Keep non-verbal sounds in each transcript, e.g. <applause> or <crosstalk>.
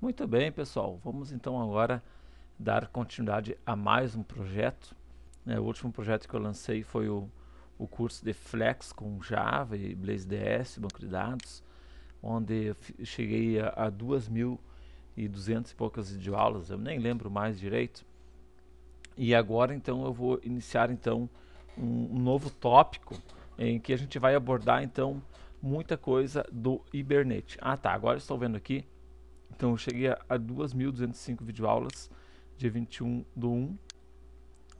Muito bem, pessoal. Vamos então agora dar continuidade a mais um projeto. Né? o último projeto que eu lancei foi o, o curso de Flex com Java e ds banco de dados, onde eu cheguei a, a 2.200 e poucas videoaulas, eu nem lembro mais direito. E agora então eu vou iniciar então um, um novo tópico em que a gente vai abordar então muita coisa do Hibernate. Ah tá, agora estou vendo aqui então eu cheguei a, a 2.205 videoaulas, dia 21 do 1,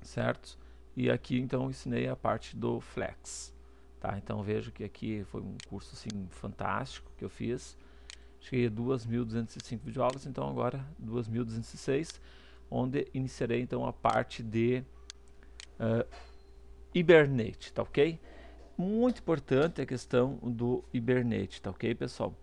certo? E aqui então ensinei a parte do Flex, tá? Então vejo que aqui foi um curso assim fantástico que eu fiz. Cheguei a 2.205 videoaulas, então agora 2.206, onde iniciarei então a parte de uh, Hibernate, tá ok? Muito importante a questão do Hibernate, tá ok, pessoal?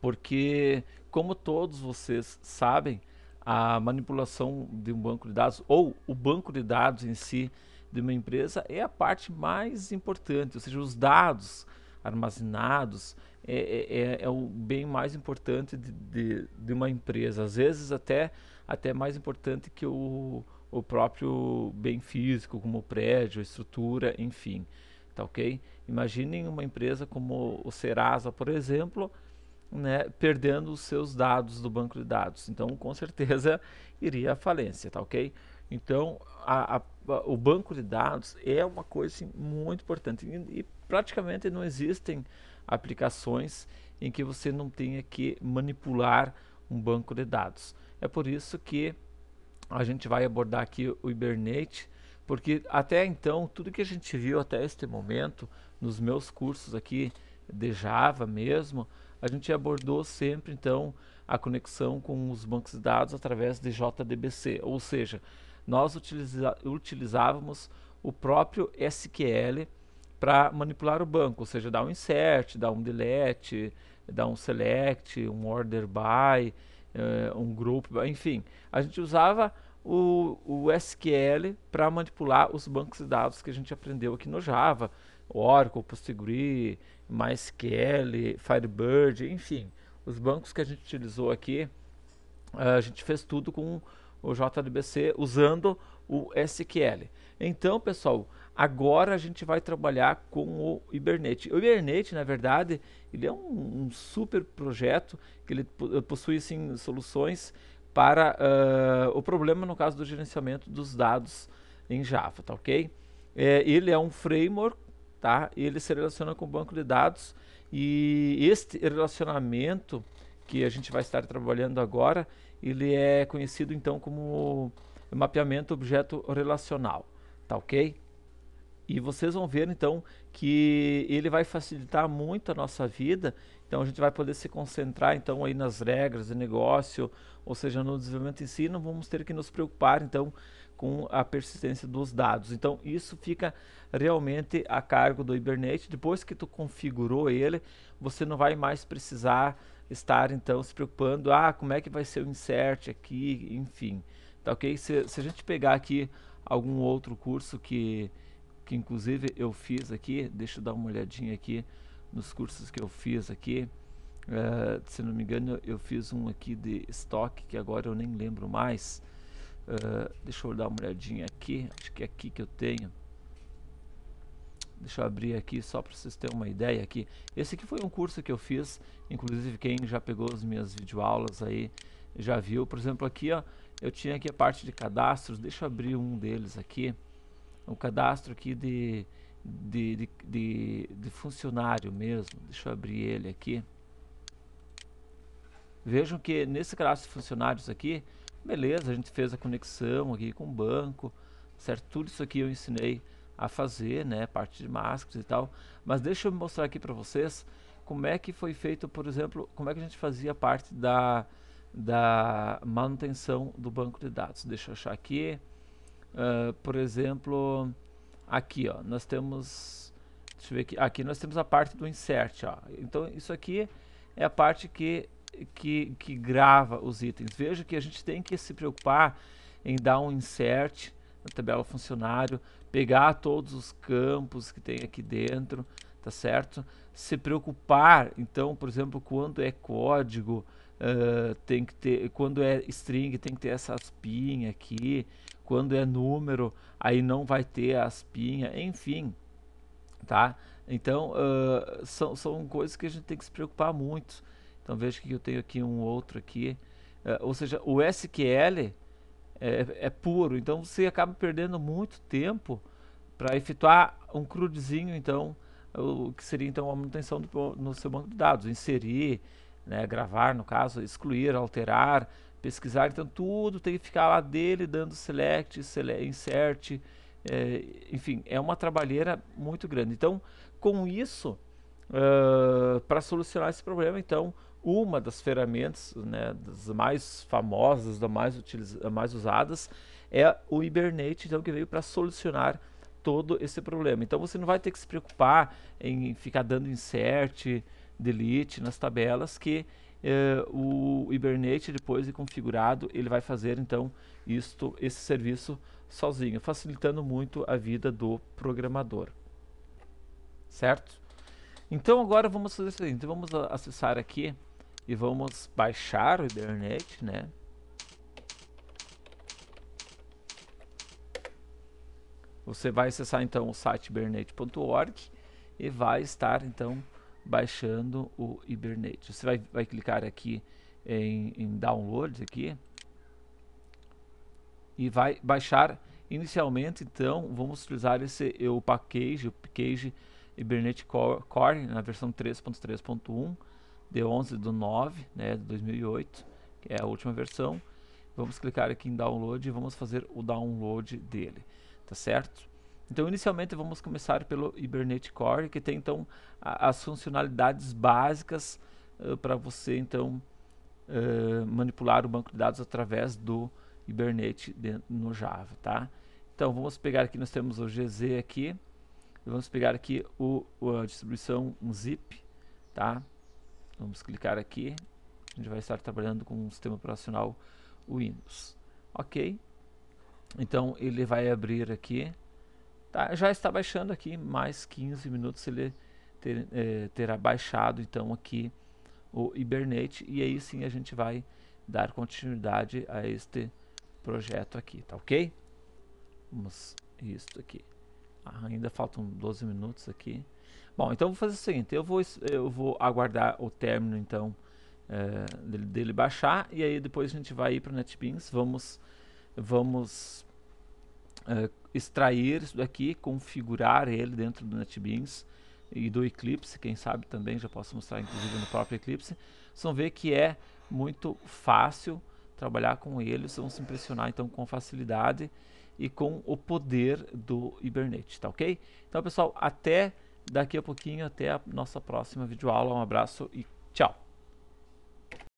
Porque como todos vocês sabem, a manipulação de um banco de dados ou o banco de dados em si de uma empresa é a parte mais importante, ou seja, os dados armazenados é, é, é, é o bem mais importante de, de, de, uma empresa, às vezes até, até mais importante que o, o próprio bem físico, como o prédio, estrutura, enfim, tá ok? Imaginem uma empresa como o Serasa, por exemplo, né, perdendo os seus dados do banco de dados. Então, com certeza, <laughs> iria à falência, tá ok? Então, a, a, o banco de dados é uma coisa assim, muito importante e, e praticamente não existem aplicações em que você não tenha que manipular um banco de dados. É por isso que a gente vai abordar aqui o Hibernate, porque até então, tudo que a gente viu até este momento, nos meus cursos aqui de Java mesmo, a gente abordou sempre, então, a conexão com os bancos de dados através de JDBC, ou seja, nós utiliza utilizávamos o próprio SQL para manipular o banco, ou seja, dar um insert, dar um delete, dar um select, um order by, eh, um group, by, enfim, a gente usava o, o SQL para manipular os bancos de dados que a gente aprendeu aqui no Java, Oracle, PostgreSQL, MySQL, Firebird, enfim, os bancos que a gente utilizou aqui, eh, a gente fez tudo com o JDBC usando o SQL. Então, pessoal, agora a gente vai trabalhar com o Hibernate. O Hibernate, na verdade, ele é um, um super projeto que ele possui sim, soluções para uh, o problema no caso do gerenciamento dos dados em Java, tá ok? É, ele é um framework tá? ele se relaciona com o banco de dados e este relacionamento que a gente vai estar trabalhando agora, ele é conhecido então como mapeamento objeto relacional, tá ok? E vocês vão ver então que ele vai facilitar muito a nossa vida. Então a gente vai poder se concentrar então aí nas regras de negócio, ou seja, no desenvolvimento em si, não vamos ter que nos preocupar então com a persistência dos dados. Então isso fica realmente a cargo do Hibernate. Depois que tu configurou ele, você não vai mais precisar estar então se preocupando, ah, como é que vai ser o insert aqui, enfim. Tá ok? Se, se a gente pegar aqui algum outro curso que, que inclusive eu fiz aqui, deixa eu dar uma olhadinha aqui nos cursos que eu fiz aqui. Uh, se não me engano, eu, eu fiz um aqui de estoque que agora eu nem lembro mais. Uh, deixa eu dar uma olhadinha aqui. Acho que é aqui que eu tenho. Deixa eu abrir aqui só para vocês terem uma ideia aqui. Esse aqui foi um curso que eu fiz. Inclusive quem já pegou as minhas videoaulas aí já viu. Por exemplo, aqui ó, eu tinha aqui a parte de cadastros. Deixa eu abrir um deles aqui. Um cadastro aqui de, de, de, de, de funcionário mesmo. Deixa eu abrir ele aqui. Vejam que nesse cadastro de funcionários aqui, Beleza, a gente fez a conexão aqui com o banco, certo? Tudo isso aqui eu ensinei a fazer, né? Parte de máscaras e tal. Mas deixa eu mostrar aqui para vocês como é que foi feito, por exemplo, como é que a gente fazia a parte da, da manutenção do banco de dados. Deixa eu achar aqui. Uh, por exemplo, aqui ó, nós temos deixa eu ver aqui, aqui nós temos a parte do insert ó. então isso aqui é a parte que que, que grava os itens. Veja que a gente tem que se preocupar em dar um insert na tabela funcionário, pegar todos os campos que tem aqui dentro, tá certo? Se preocupar, então, por exemplo, quando é código, uh, tem que ter, quando é string, tem que ter essa pinhas aqui, quando é número, aí não vai ter a pinhas. enfim, tá? Então, uh, são, são coisas que a gente tem que se preocupar muito. Então veja que eu tenho aqui um outro aqui. É, ou seja, o SQL é, é, puro, então você acaba perdendo muito tempo para efetuar um crudezinho, então, o que seria então a manutenção do, no seu banco de dados, inserir, né, gravar no caso, excluir, alterar, pesquisar, então tudo tem que ficar lá dele dando select, select insert, é, enfim, é uma trabalheira muito grande. Então, com isso, uh, para solucionar esse problema, então, uma das ferramentas né, das mais famosas, das mais, eh, mais usadas, é o Hibernate, então, que veio para solucionar todo esse problema. Então você não vai ter que se preocupar em ficar dando insert, delete nas tabelas, que eh, o Hibernate, depois de configurado, ele vai fazer então isto, esse serviço sozinho, facilitando muito a vida do programador. Certo? Então agora vamos fazer o seguinte, vamos acessar aqui e vamos baixar o Ethernet, né? Você vai acessar então o site hibernate.org e vai estar então baixando o Hibernate. Você vai, vai clicar aqui em, em downloads aqui e vai baixar inicialmente então vamos utilizar esse o package, o package Hibernate Core, Core na versão 3.3.1 de 11 do 9 né, de 2008, que é a última versão. Vamos clicar aqui em download e vamos fazer o download dele, tá certo? Então inicialmente vamos começar pelo Hibernate Core, que tem então a, as funcionalidades básicas uh, para você então uh, manipular o banco de dados através do Hibernate de, no Java, tá? Então vamos pegar aqui, nós temos o GZ aqui, vamos pegar aqui o, o a distribuição um zip, tá? Vamos clicar aqui. A gente vai estar trabalhando com um sistema operacional Windows. Ok. Então ele vai abrir aqui. Tá, já está baixando aqui, mais 15 minutos ele ter, é, terá baixado então aqui o Hibernate. E aí sim a gente vai dar continuidade a este projeto aqui, tá ok? Vamos isso aqui. Ah, ainda faltam 12 minutos aqui. Bom, então vou fazer o seguinte, eu vou, eu vou aguardar o término então é, dele, dele, baixar e aí depois a gente vai para o NetBeans, vamos, vamos é, extrair isso daqui, configurar ele dentro do NetBeans e do Eclipse, quem sabe também, já posso mostrar inclusive no próprio Eclipse, vocês vão ver que é muito fácil trabalhar com ele, vocês vão se impressionar então com facilidade e com o poder do Hibernate, tá ok? Então pessoal, até daqui a pouquinho até a nossa próxima videoaula. Um abraço e tchau!